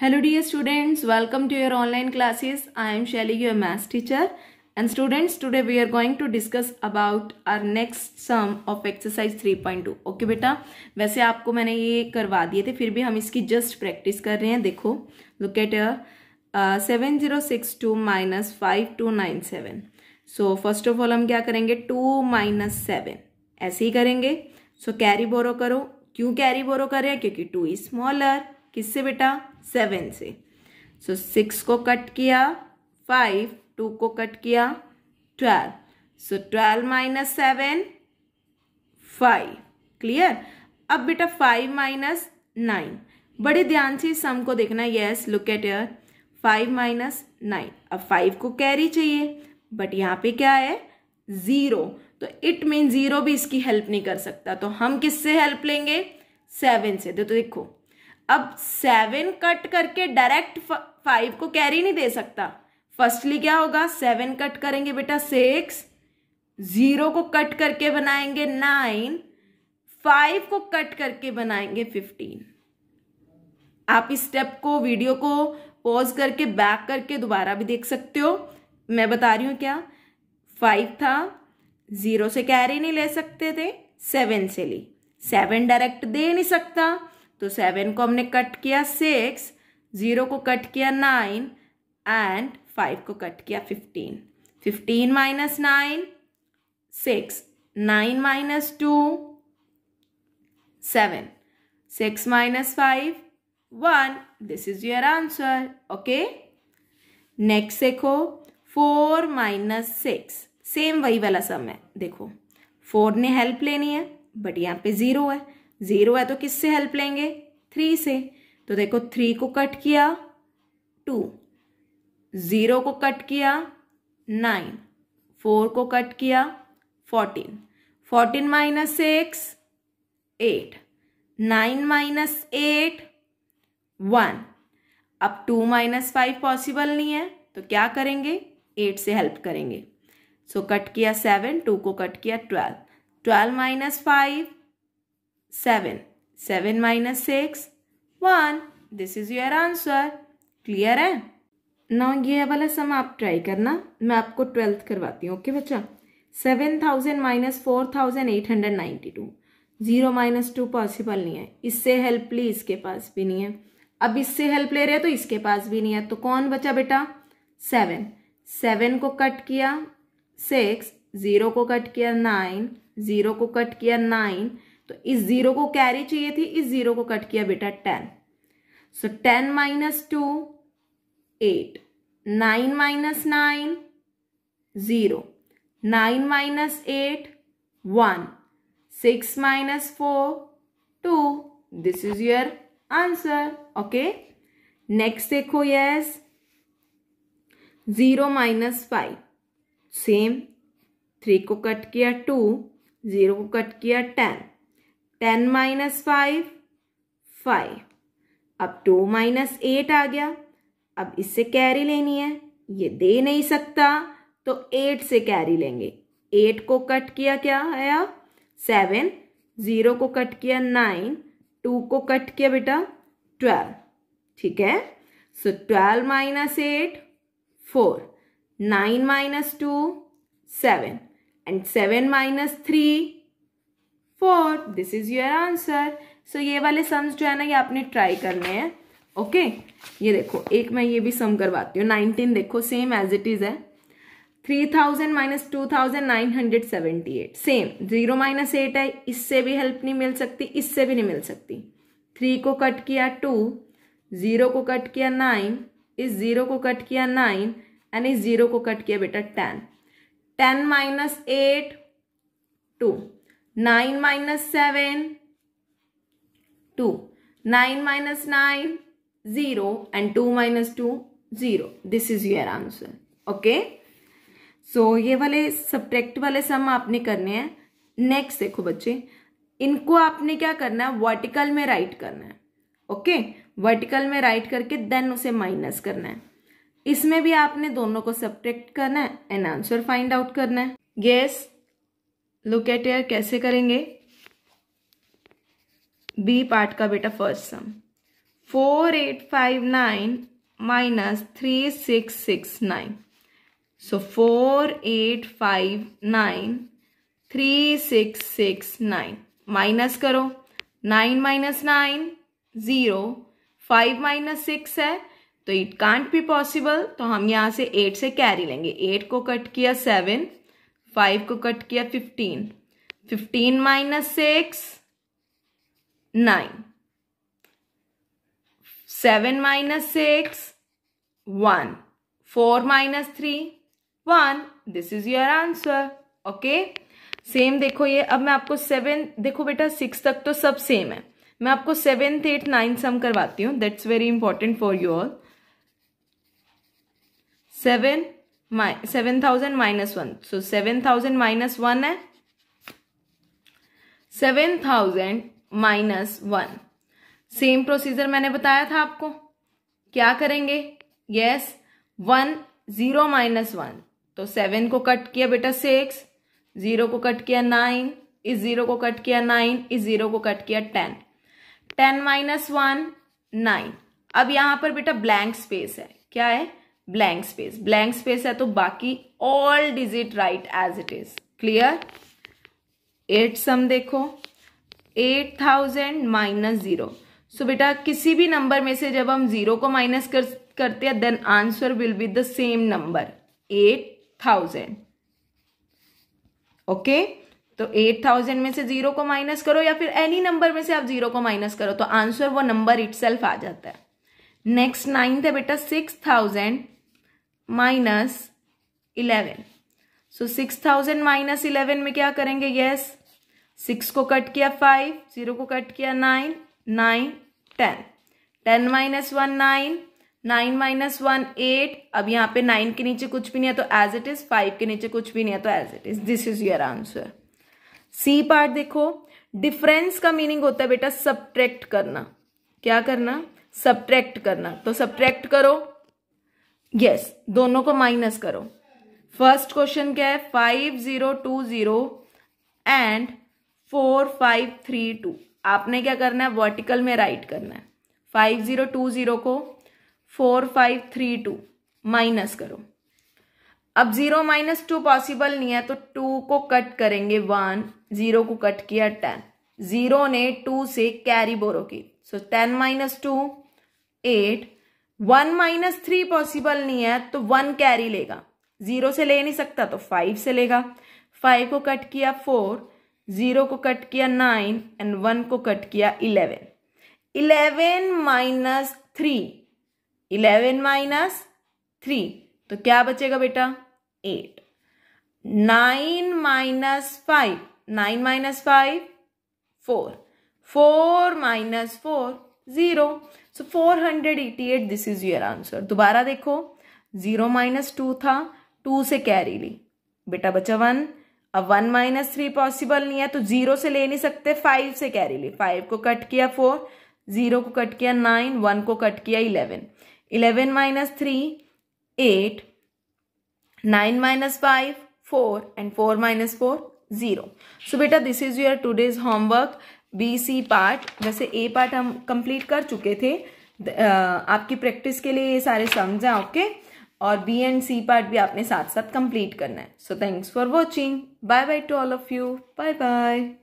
Hello dear students welcome to your online classes I am Shaily your maths teacher and students today we are going to discuss about our next sum of exercise 3.2 okay बेटा वैसे आपको मैंने ये करवा दिए थे फिर भी हम इसकी जस्ट प्रैक्टिस कर रहे हैं देखो look at seven zero six two minus five two nine seven so first of all हम क्या करेंगे टू माइनस सेवन ऐसे ही करेंगे सो कैरी बोरो करो क्यों कैरी बोरो कर रहे हैं क्योंकि टू इज स्मॉलर किससे बेटा सेवन से सो so, सिक्स को कट किया फाइव टू को कट किया twelve so twelve minus seven five clear अब बेटा फाइव माइनस नाइन बड़े ध्यान से सम को देखना yes look at your five minus nine अब फाइव को कैरी चाहिए बट यहाँ पे क्या है ज़ीरो तो इट मीन ज़ीरो भी इसकी हेल्प नहीं कर सकता तो हम किससे हेल्प लेंगे सेवन से तो देखो अब सेवन कट करके डायरेक्ट फाइव को कैरी नहीं दे सकता फर्स्टली क्या होगा सेवन कट करेंगे बेटा सिक्स जीरो को कट करके बनाएंगे नाइन फाइव को कट करके बनाएंगे फिफ्टीन आप इस स्टेप को वीडियो को पॉज करके बैक करके दोबारा भी देख सकते हो मैं बता रही हूँ क्या फाइव था जीरो से कैरी नहीं ले सकते थे सेवन से ली सेवन डायरेक्ट दे नहीं सकता तो सेवन को हमने कट किया सिक्स जीरो को कट किया नाइन एंड फाइव को कट किया fifteen fifteen minus nine six nine minus two seven six minus five one this is your answer okay next देखो फोर माइनस सिक्स सेम वही वाला सम है देखो फोर ने हेल्प लेनी है बट यहाँ पे जीरो है ज़ीरो है तो किससे हेल्प लेंगे थ्री से तो देखो थ्री को कट किया टू ज़ीरो को कट किया नाइन फोर को कट किया fourteen fourteen minus six eight nine minus eight one अब टू माइनस फाइव पॉसिबल नहीं है तो क्या करेंगे एट से हेल्प करेंगे सो so, कट किया सेवन टू को कट किया twelve twelve minus five 7. 7 minus 6, 1. This is your answer. Clear है ना ये वाला सम आप ट्राई करना मैं आपको ट्वेल्थ करवाती हूँ ओके okay, बच्चा seven thousand minus four thousand eight hundred ninety two zero minus two possible नहीं है इससे हेल्प ली इसके पास भी नहीं है अब इससे हेल्प ले रहे हैं तो इसके पास भी नहीं है तो कौन बचा बेटा सेवन सेवन को कट किया सिक्स जीरो को कट किया नाइन जीरो को कट किया नाइन तो इस जीरो को कैरी चाहिए थी इस जीरो को कट किया बेटा ten so ten minus two eight nine minus nine zero nine minus eight one six minus four two this is your answer okay next देखो yes zero minus five same three को cut किया two zero को cut किया ten ten minus five five अब two minus eight आ गया अब इससे कैरी लेनी है ये दे नहीं सकता तो एट से कैरी लेंगे एट को कट किया क्या आया सेवन ज़ीरो को कट किया नाइन टू को कट किया बेटा ट्वेल्व ठीक है so twelve minus eight four nine minus two seven and seven minus three four this is your answer so ये वाले सम्स जो है ना ये आपने ट्राई करने हैं ओके okay? ये देखो एक मैं ये भी सम करवाती हूँ नाइनटीन देखो सेम एज इट इज है three thousand minus two thousand nine hundred seventy eight same zero minus eight है इससे भी हेल्प नहीं मिल सकती इससे भी नहीं मिल सकती थ्री को कट किया टू जीरो को कट किया नाइन इस जीरो को कट किया नाइन एंड इस जीरो को कट किया बेटा ten ten minus eight two nine minus seven two nine minus nine zero and two minus two zero this is your answer okay so ये वाले subject वाले सम आपने करने हैं नेक्स्ट देखो बच्चे इनको आपने क्या करना है वर्टिकल में राइट करना है ओके okay? वर्टिकल में राइट करके देन उसे माइनस करना है इसमें भी आपने दोनों को सब्ट्रैक्ट करना है एंड आंसर फाइंड आउट करना है गेस्ट लुक एट एयर कैसे करेंगे बी पार्ट का बेटा first sum four eight five nine minus three six six nine so four eight five nine three six six nine minus करो nine minus nine zero five minus six है तो it can't be possible तो हम यहां से eight से carry लेंगे eight को कट किया सेवन फाइव को कट किया fifteen fifteen minus six nine seven minus six one four minus three one this is your answer okay same देखो ये अब मैं आपको सेवन देखो बेटा सिक्स तक तो सब सेम है मैं आपको सेवेंथ एट नाइन सम करवाती हूँ that's very important for you all seven seven thousand minus one so seven thousand minus one है seven thousand minus one same procedure मैंने बताया था आपको क्या करेंगे yes one zero minus one तो सेवन को कट किया बेटा सिक्स जीरो को कट किया नाइन इस जीरो को कट किया नाइन इस जीरो को कट किया ten ten minus one nine अब यहां पर बेटा ब्लैंक स्पेस है क्या है ब्लैंक स्पेस ब्लैंक स्पेस है तो बाकी all digit right as it is clear eight sum देखो eight thousand minus zero so बेटा किसी भी नंबर में से जब हम जीरो को माइनस कर, करते हैं then answer will be the same number eight thousand okay तो एट थाउजेंड में से जीरो को माइनस करो या फिर एनी नंबर में से आप जीरो को माइनस करो तो आंसर वो नंबर इट आ जाता है नेक्स्ट नाइन्थ है बेटा six thousand minus eleven so six thousand minus eleven में क्या करेंगे यस सिक्स को कट किया फाइव जीरो को कट किया nine nine ten ten minus one nine nine minus one eight अब यहाँ पे नाइन के नीचे कुछ भी नहीं है तो एज इट इज फाइव के नीचे कुछ भी नहीं है तो as it is this is your answer C part देखो डिफरेंस का मीनिंग होता है बेटा सब्ट्रैक्ट करना क्या करना सब्ट्रैक्ट करना तो सब्ट्रैक्ट करो यस yes, दोनों को माइनस करो फर्स्ट क्वेश्चन क्या है five zero two zero and four five three two आपने क्या करना है वर्टिकल में राइट करना है फाइव जीरो टू जीरो को four five three two minus करो अब जीरो माइनस टू पॉसिबल नहीं है तो टू को कट करेंगे वन जीरो को कट किया टेन जीरो ने टू से कैरी बोरो की so ten minus two eight one minus three possible नहीं है तो वन कैरी लेगा जीरो से ले नहीं सकता तो फाइव से लेगा फाइव को कट किया फोर जीरो को कट किया नाइन एंड वन को कट किया eleven eleven minus three eleven minus three तो क्या बचेगा बेटा eight nine minus five nine minus five four four minus four zero so four hundred eighty eight this is your answer दोबारा देखो zero minus two था two से carry ली बेटा बचा वन अब वन माइनस थ्री पॉसिबल नहीं है तो जीरो से ले नहीं सकते फाइव से कैरी ली फाइव को कट किया फोर जीरो को कट किया नाइन वन को कट किया eleven eleven minus three eight nine minus five four and four minus four zero so बेटा this is your today's homework B C part जैसे A part हम complete कर चुके थे आपकी प्रैक्टिस के लिए ये सारे सॉन्ग्स हैं ओके और बी एंड सी पार्ट भी आपने साथ साथ कंप्लीट करना है so thanks for watching bye bye to all of you bye bye